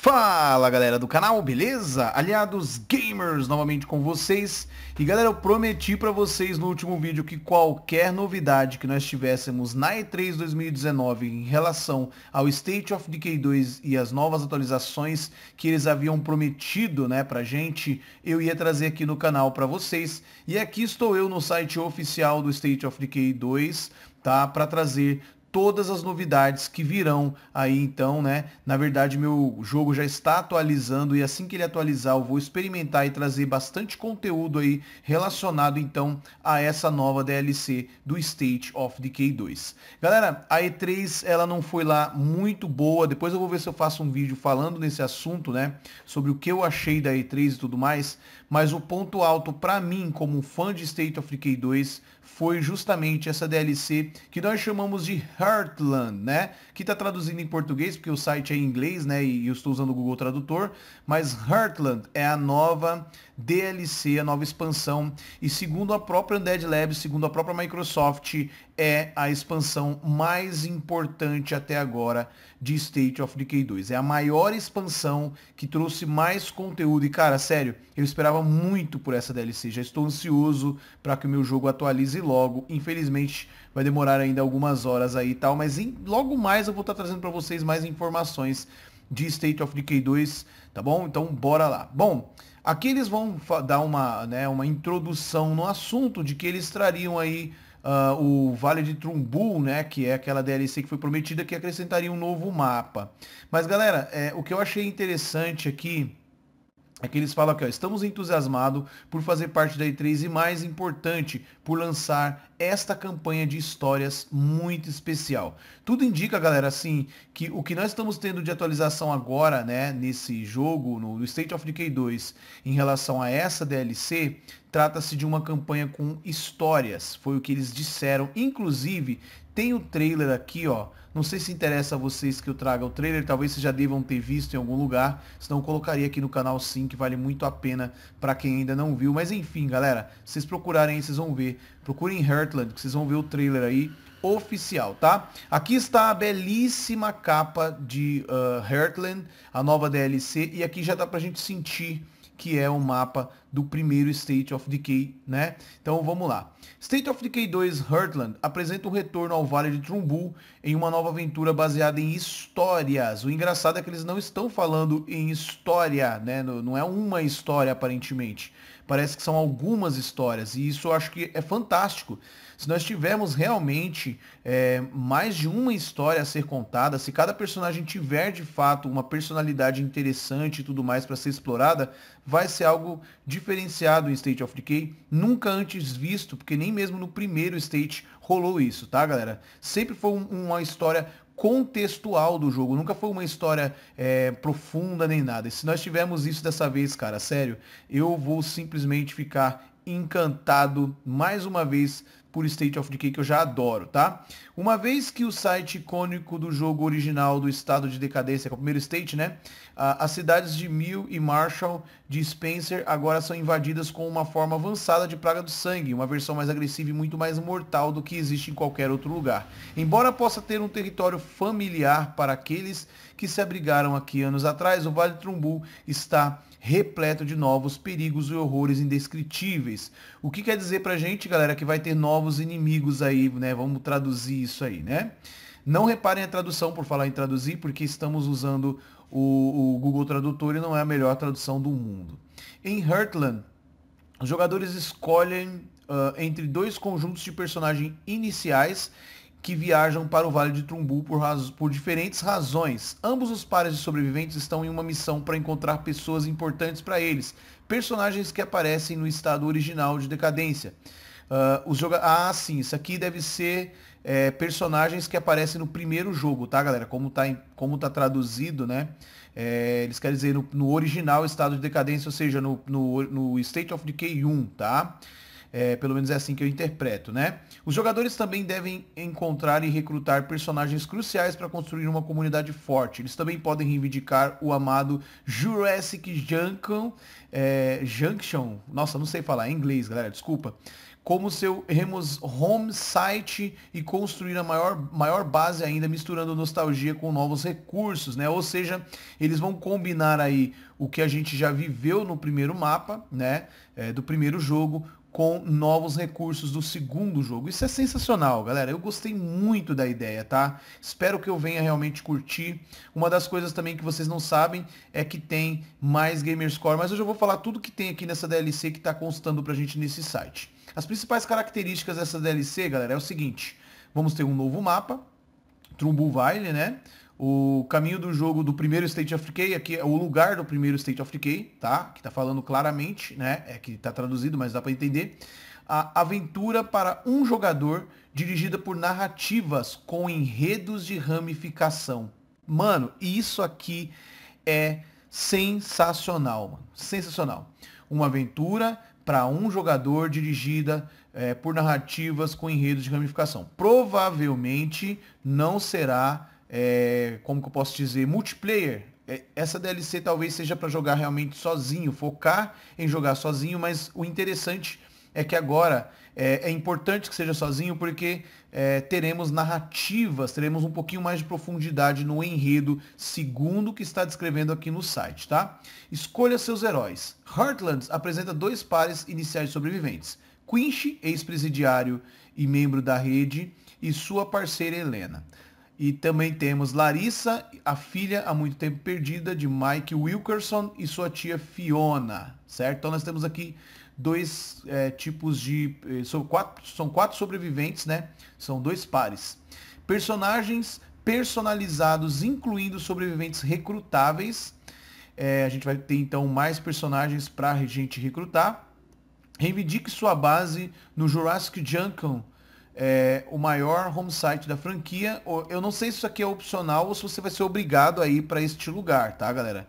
Fala galera do canal, beleza? Aliados Gamers novamente com vocês E galera, eu prometi para vocês no último vídeo que qualquer novidade que nós tivéssemos na E3 2019 em relação ao State of Decay 2 e as novas atualizações que eles haviam prometido né, pra gente Eu ia trazer aqui no canal para vocês E aqui estou eu no site oficial do State of Decay 2 tá? Para trazer todas as novidades que virão aí então, né? Na verdade, meu jogo já está atualizando e assim que ele atualizar, eu vou experimentar e trazer bastante conteúdo aí relacionado então a essa nova DLC do State of Decay 2. Galera, a E3 ela não foi lá muito boa. Depois eu vou ver se eu faço um vídeo falando nesse assunto, né? Sobre o que eu achei da E3 e tudo mais, mas o ponto alto para mim como fã de State of Decay 2 foi justamente essa DLC que nós chamamos de Heartland, né? Que está traduzindo em português, porque o site é em inglês, né? E eu estou usando o Google Tradutor. Mas Heartland é a nova DLC, a nova expansão. E segundo a própria Undead Labs, segundo a própria Microsoft, é a expansão mais importante até agora de State of Decay 2. É a maior expansão que trouxe mais conteúdo. E cara, sério, eu esperava muito por essa DLC. Já estou ansioso para que o meu jogo atualize logo. Infelizmente vai demorar ainda algumas horas aí e tal, mas em, logo mais eu vou estar tá trazendo para vocês mais informações de State of Decay 2, tá bom? Então bora lá. Bom, aqui eles vão dar uma, né, uma introdução no assunto de que eles trariam aí Uh, o Vale de Trumbu, né, que é aquela DLC que foi prometida, que acrescentaria um novo mapa. Mas galera, é, o que eu achei interessante aqui é que eles falam aqui, ó, estamos entusiasmados por fazer parte da E3 e mais importante, por lançar esta campanha de histórias muito especial. Tudo indica, galera, assim, que o que nós estamos tendo de atualização agora, né, nesse jogo, no State of Decay 2, em relação a essa DLC, trata-se de uma campanha com histórias, foi o que eles disseram. Inclusive, tem o trailer aqui, ó, não sei se interessa a vocês que eu traga o trailer, talvez vocês já devam ter visto em algum lugar, senão eu colocaria aqui no canal sim, que vale muito a pena para quem ainda não viu. Mas enfim, galera, se vocês procurarem aí, vocês vão ver. Procurem Heartland, que vocês vão ver o trailer aí oficial, tá? Aqui está a belíssima capa de uh, Heartland, a nova DLC, e aqui já dá pra gente sentir que é o mapa do primeiro State of Decay, né? Então vamos lá. State of Decay 2 Heartland apresenta o um retorno ao Vale de Trumbull em uma nova aventura baseada em histórias. O engraçado é que eles não estão falando em história, né? Não é uma história aparentemente. Parece que são algumas histórias e isso eu acho que é fantástico se nós tivermos realmente é, mais de uma história a ser contada, se cada personagem tiver de fato uma personalidade interessante e tudo mais para ser explorada, vai ser algo diferenciado em State of Decay, nunca antes visto, porque nem mesmo no primeiro State rolou isso, tá galera? Sempre foi um, uma história contextual do jogo, nunca foi uma história é, profunda nem nada. E se nós tivermos isso dessa vez, cara, sério, eu vou simplesmente ficar encantado mais uma vez por State of Decay, que eu já adoro, tá? Uma vez que o site icônico do jogo original do estado de decadência, que é o primeiro State, né? Ah, as cidades de Mill e Marshall de Spencer agora são invadidas com uma forma avançada de Praga do Sangue, uma versão mais agressiva e muito mais mortal do que existe em qualquer outro lugar. Embora possa ter um território familiar para aqueles que se abrigaram aqui anos atrás, o Vale Trumbull está repleto de novos perigos e horrores indescritíveis. O que quer dizer pra gente, galera, que vai ter novos inimigos aí, né? Vamos traduzir isso aí, né? Não reparem a tradução por falar em traduzir, porque estamos usando o, o Google Tradutor e não é a melhor tradução do mundo. Em Heartland, os jogadores escolhem uh, entre dois conjuntos de personagens iniciais que viajam para o Vale de Trumbu por, por, diferentes razões. Ambos os pares de sobreviventes estão em uma missão para encontrar pessoas importantes para eles, personagens que aparecem no estado original de decadência. Uh, os joga ah, sim, isso aqui deve ser é, personagens que aparecem no primeiro jogo, tá, galera? Como tá, em, como tá traduzido, né? É, eles querem dizer no, no, original estado de decadência, ou seja, no, no, no State of Decay 1, tá? É, pelo menos é assim que eu interpreto, né? Os jogadores também devem encontrar e recrutar personagens cruciais para construir uma comunidade forte. Eles também podem reivindicar o amado Jurassic Junction, é, Junction, nossa, não sei falar é inglês, galera, desculpa como seu home site e construir a maior, maior base ainda, misturando nostalgia com novos recursos, né? Ou seja, eles vão combinar aí o que a gente já viveu no primeiro mapa, né? É, do primeiro jogo, com novos recursos do segundo jogo. Isso é sensacional, galera. Eu gostei muito da ideia, tá? Espero que eu venha realmente curtir. Uma das coisas também que vocês não sabem é que tem mais Gamerscore, mas eu já vou falar tudo que tem aqui nessa DLC que está constando pra gente nesse site. As principais características dessa DLC, galera, é o seguinte. Vamos ter um novo mapa, Trumbull Valley, né? o caminho do jogo do primeiro State of Decay, aqui é o lugar do primeiro State of Decay, tá? Que tá falando claramente, né? É que tá traduzido, mas dá para entender. A aventura para um jogador dirigida por narrativas com enredos de ramificação. Mano, isso aqui é sensacional, mano. Sensacional. Uma aventura para um jogador dirigida é, por narrativas com enredos de ramificação. Provavelmente não será é, como que eu posso dizer, multiplayer. É, essa DLC talvez seja para jogar realmente sozinho, focar em jogar sozinho, mas o interessante é que agora é, é, importante que seja sozinho porque é, teremos narrativas, teremos um pouquinho mais de profundidade no enredo, segundo o que está descrevendo aqui no site, tá? Escolha seus heróis. Heartlands apresenta dois pares iniciais sobreviventes. Quinch, ex-presidiário e membro da rede, e sua parceira Helena. E também temos Larissa, a filha há muito tempo perdida de Mike Wilkerson e sua tia Fiona, certo? Então nós temos aqui dois é, tipos de. Eh, são quatro, são quatro sobreviventes, né? São dois pares. Personagens personalizados, incluindo sobreviventes recrutáveis. É, a gente vai ter então mais personagens para a gente recrutar. Reivindique sua base no Jurassic Jungle é, o maior home site da franquia. Eu não sei se isso aqui é opcional ou se você vai ser obrigado a ir para este lugar, tá, galera?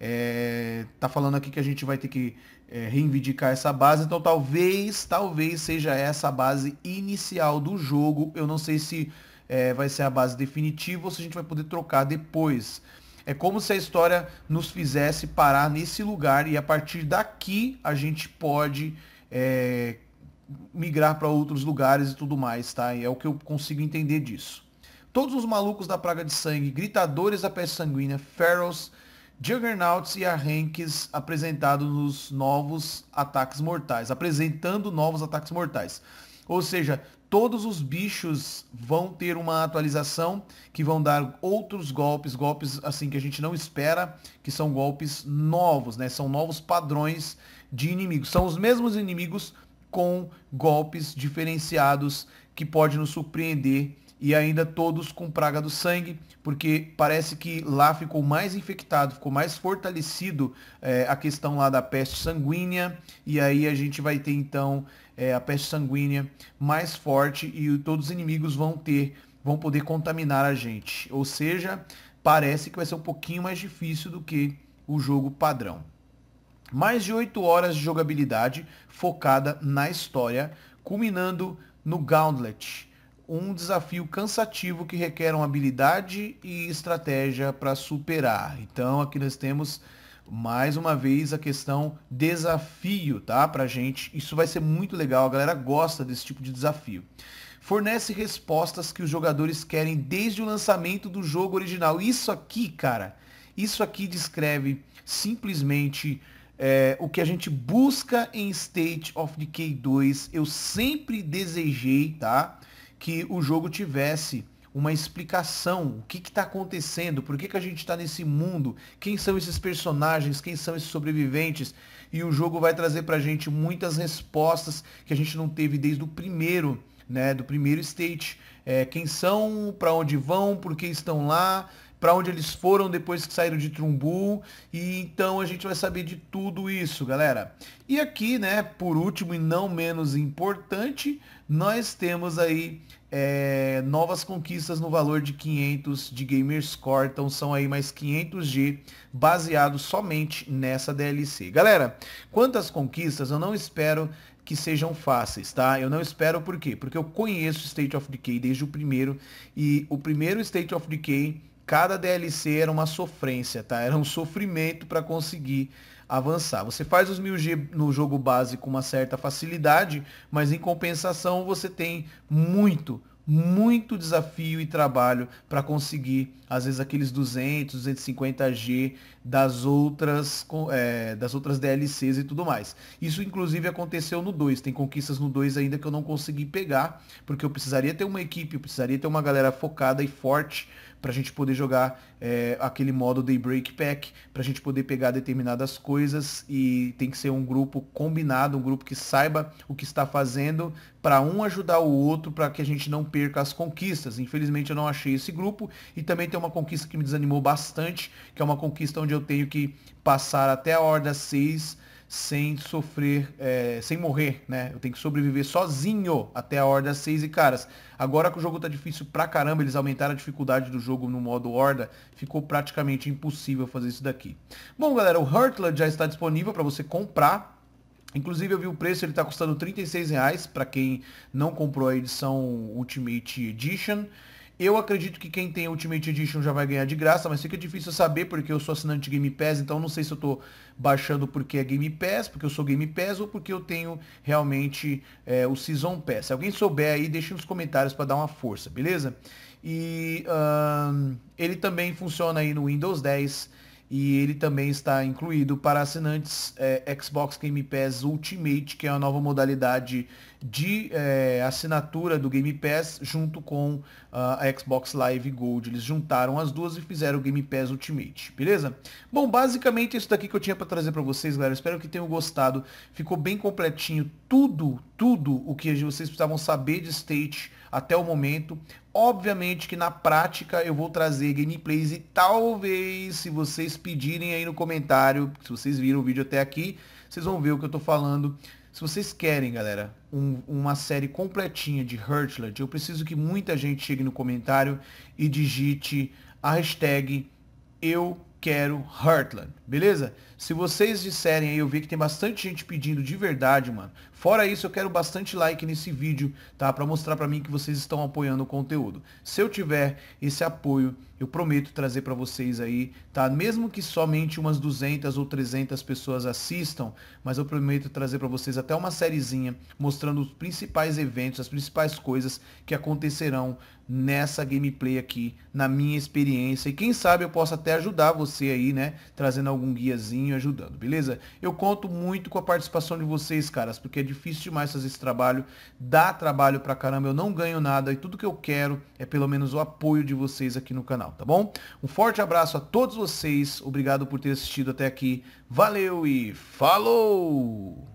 É, tá falando aqui que a gente vai ter que é, reivindicar essa base, então talvez, talvez seja essa a base inicial do jogo. Eu não sei se é, vai ser a base definitiva ou se a gente vai poder trocar depois. É como se a história nos fizesse parar nesse lugar e a partir daqui a gente pode é, migrar para outros lugares e tudo mais, tá? E é o que eu consigo entender disso. Todos os malucos da praga de sangue, gritadores da peste sanguínea, ferals, juggernauts e arranques apresentados nos novos ataques mortais, apresentando novos ataques mortais. Ou seja, todos os bichos vão ter uma atualização que vão dar outros golpes, golpes assim que a gente não espera, que são golpes novos, né? São novos padrões de inimigos. São os mesmos inimigos, com golpes diferenciados que pode nos surpreender e ainda todos com praga do sangue, porque parece que lá ficou mais infectado, ficou mais fortalecido é, a questão lá da peste sanguínea, e aí a gente vai ter então é, a peste sanguínea mais forte e todos os inimigos vão ter, vão poder contaminar a gente. Ou seja, parece que vai ser um pouquinho mais difícil do que o jogo padrão. Mais de 8 horas de jogabilidade focada na história, culminando no Gauntlet, um desafio cansativo que requer uma habilidade e estratégia para superar. Então aqui nós temos mais uma vez a questão desafio, tá? Pra gente, isso vai ser muito legal, a galera gosta desse tipo de desafio. Fornece respostas que os jogadores querem desde o lançamento do jogo original. Isso aqui, cara, isso aqui descreve simplesmente é, o que a gente busca em State of Decay 2, eu sempre desejei, tá? Que o jogo tivesse uma explicação, o que está acontecendo, por que, que a gente está nesse mundo, quem são esses personagens, quem são esses sobreviventes. E o jogo vai trazer para a gente muitas respostas que a gente não teve desde o primeiro, né, do primeiro state. É, quem são, para onde vão, por que estão lá, para onde eles foram depois que saíram de Trumbu. E então a gente vai saber de tudo isso, galera. E aqui, né, por último e não menos importante, nós temos aí é, novas conquistas no valor de 500 de Gamer Score, então são aí mais 500G baseado somente nessa DLC. Galera, quantas conquistas eu não espero que sejam fáceis, tá? Eu não espero por quê? Porque eu conheço State of Decay desde o primeiro e o primeiro State of Decay Cada DLC era uma sofrência, tá? Era um sofrimento para conseguir avançar. Você faz os 1000G no jogo base com uma certa facilidade, mas em compensação você tem muito, muito desafio e trabalho para conseguir, às vezes, aqueles 200, 250G das outras, é, das outras DLCs e tudo mais. Isso, inclusive, aconteceu no 2. Tem conquistas no 2 ainda que eu não consegui pegar, porque eu precisaria ter uma equipe, eu precisaria ter uma galera focada e forte para a gente poder jogar é, aquele modo Daybreak Pack, para a gente poder pegar determinadas coisas e tem que ser um grupo combinado, um grupo que saiba o que está fazendo para um ajudar o outro para que a gente não perca as conquistas. Infelizmente eu não achei esse grupo e também tem uma conquista que me desanimou bastante, que é uma conquista onde eu tenho que passar até a horda 6 sem sofrer, é, sem morrer, né? Eu tenho que sobreviver sozinho até a Horda 6 e caras. Agora que o jogo tá difícil pra caramba, eles aumentaram a dificuldade do jogo no modo Horda, ficou praticamente impossível fazer isso daqui. Bom, galera, o Hurtler já está disponível para você comprar. Inclusive eu vi o preço, ele está custando R$36,00 36,00 para quem não comprou a edição Ultimate Edition. Eu acredito que quem tem Ultimate Edition já vai ganhar de graça, mas fica difícil saber porque eu sou assinante Game Pass, então não sei se eu estou baixando porque é Game Pass, porque eu sou Game Pass ou porque eu tenho realmente é, o Season Pass. Se alguém souber aí, deixa nos comentários para dar uma força, beleza? E um, ele também funciona aí no Windows 10, e ele também está incluído para assinantes é, Xbox Game Pass Ultimate, que é a nova modalidade de é, assinatura do Game Pass junto com uh, a Xbox Live Gold. Eles juntaram as duas e fizeram o Game Pass Ultimate, beleza? Bom, basicamente isso daqui que eu tinha para trazer para vocês, galera. Espero que tenham gostado. Ficou bem completinho tudo, tudo o que vocês precisavam saber de State até o momento. Obviamente que na prática eu vou trazer gameplays e talvez, se vocês pedirem aí no comentário, se vocês viram o vídeo até aqui, vocês vão ver o que eu tô falando. Se vocês querem, galera, um, uma série completinha de Hurtlet, eu preciso que muita gente chegue no comentário e digite a hashtag eu quero Heartland Beleza? Se vocês disserem aí, eu vi que tem bastante gente pedindo de verdade, mano. Fora isso, eu quero bastante like nesse vídeo, tá? Pra mostrar pra mim que vocês estão apoiando o conteúdo. Se eu tiver esse apoio, eu prometo trazer pra vocês aí, tá? Mesmo que somente umas 200 ou 300 pessoas assistam, mas eu prometo trazer pra vocês até uma sériezinha mostrando os principais eventos, as principais coisas que acontecerão nessa gameplay aqui, na minha experiência. E quem sabe eu possa até ajudar você aí, né? Trazendo algum algum guiazinho ajudando, beleza? Eu conto muito com a participação de vocês, caras, porque é difícil demais fazer esse trabalho, dá trabalho pra caramba, eu não ganho nada e tudo que eu quero é pelo menos o apoio de vocês aqui no canal, tá bom? Um forte abraço a todos vocês, obrigado por ter assistido até aqui, valeu e falou!